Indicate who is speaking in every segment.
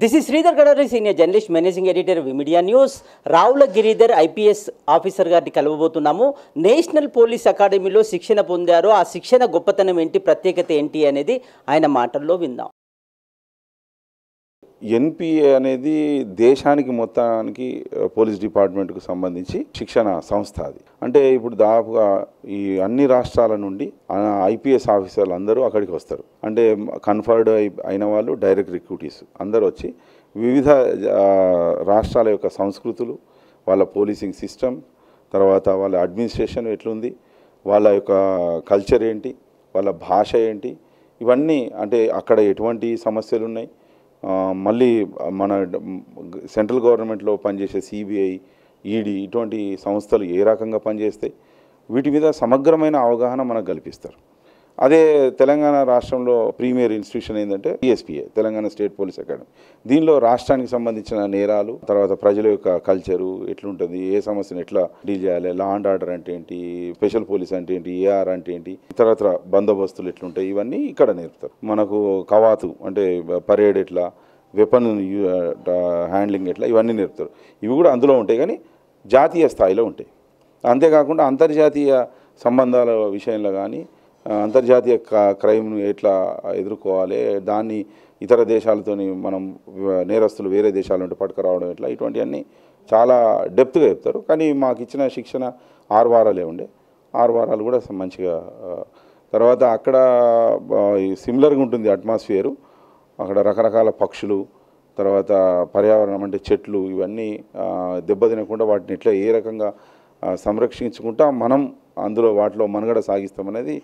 Speaker 1: this is Sridhar Gadari senior journalist managing editor media news Ravula Giridhar IPS officer గారిని కలవబోతున్నాము national police అకాడమీలో శిక్షణ పొందారు ఆ శిక్షణ గొప్పతనం ఏంటి ప్రత్యేకత ఏంటి అనేది ఆయన మాటల్లో విందాం
Speaker 2: ఎన్పిఏ అనేది దేశానికి మొత్తానికి పోలీస్ డిపార్ట్మెంట్కు సంబంధించి శిక్షణ సంస్థ అది అంటే ఇప్పుడు దాదాపుగా ఈ అన్ని రాష్ట్రాల నుండి ఐపీఎస్ ఆఫీసర్లు అందరూ అక్కడికి వస్తారు అంటే కన్ఫర్డ్ అయిన వాళ్ళు డైరెక్ట్ రిక్రూటీస్ అందరూ వచ్చి వివిధ రాష్ట్రాల యొక్క సంస్కృతులు వాళ్ళ పోలీసింగ్ సిస్టమ్ తర్వాత వాళ్ళ అడ్మినిస్ట్రేషన్ ఎట్లుంది వాళ్ళ యొక్క కల్చర్ ఏంటి వాళ్ళ భాష ఏంటి ఇవన్నీ అంటే అక్కడ ఎటువంటి సమస్యలు ఉన్నాయి మళ్ళీ మన సెంట్రల్ గవర్నమెంట్లో పనిచేసే సిబిఐ ఈడీ ఇటువంటి సంస్థలు ఏ రకంగా పనిచేస్తాయి వీటి మీద సమగ్రమైన అవగాహన మనకు కల్పిస్తారు అదే తెలంగాణ రాష్ట్రంలో ప్రీమియర్ ఇన్స్టిట్యూషన్ ఏంటంటే ESPA Telangana state police academy దీనిలో రాష్ట్రానికి సంబంధించిన నేరాలు తర్వాత ప్రజల యొక్క కల్చరు ఎట్లుంటుంది ఏ సమస్యను ఎట్లా డీల్ చేయాలి లా అండ్ ఆర్డర్ అంటే ఏంటి స్పెషల్ పోలీస్ అంటే ఏంటి ఏఆర్ అంటే ఏంటి ఇతరత్ర బందోబస్తులు ఎట్లుంటాయి ఇవన్నీ ఇక్కడ నేర్పుతారు మనకు కవాతు అంటే పరేడ్ ఎట్లా వెపన్ హ్యాండ్లింగ్ ఎట్లా ఇవన్నీ నేర్పుతారు ఇవి కూడా అందులో ఉంటాయి కానీ జాతీయ స్థాయిలో ఉంటాయి అంతేకాకుండా అంతర్జాతీయ సంబంధాల విషయంలో కానీ అంతర్జాతీయ క్రైమ్ను ఎట్లా ఎదుర్కోవాలి దాన్ని ఇతర దేశాలతోని మనం నేరస్తులు వేరే దేశాల నుండి పట్టుకురావడం ఎట్లా ఇటువంటివన్నీ చాలా డెప్త్గా చెప్తారు కానీ మాకు ఇచ్చిన శిక్షణ ఆరు వారాలే ఉండే ఆరు వారాలు కూడా మంచిగా తర్వాత అక్కడ సిమిలర్గా ఉంటుంది అట్మాస్ఫియరు అక్కడ రకరకాల పక్షులు తర్వాత పర్యావరణం అంటే చెట్లు ఇవన్నీ దెబ్బ తినకుండా వాటిని ఎట్లా ఏ రకంగా సంరక్షించుకుంటా మనం అందులో వాటిలో మనుగడ సాగిస్తామనేది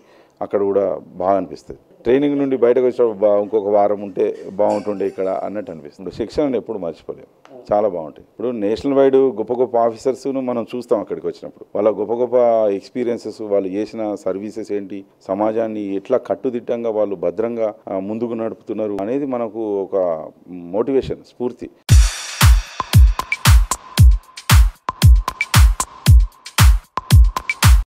Speaker 2: అక్కడ కూడా బాగా అనిపిస్తుంది ట్రైనింగ్ నుండి బయటకు వచ్చినప్పుడు ఇంకొక వారం ఉంటే బాగుంటుండే ఇక్కడ అన్నట్టు అనిపిస్తుంది శిక్షణను ఎప్పుడు మర్చిపోలేము చాలా బాగుంటాయి ఇప్పుడు నేషనల్ వైడ్ గొప్ప గొప్ప ఆఫీసర్స్ను మనం చూస్తాం అక్కడికి వచ్చినప్పుడు వాళ్ళ గొప్ప గొప్ప ఎక్స్పీరియన్సెస్ వాళ్ళు చేసిన సర్వీసెస్ ఏంటి సమాజాన్ని ఎట్లా కట్టుదిట్టంగా వాళ్ళు భద్రంగా ముందుకు నడుపుతున్నారు అనేది మనకు ఒక మోటివేషన్ స్ఫూర్తి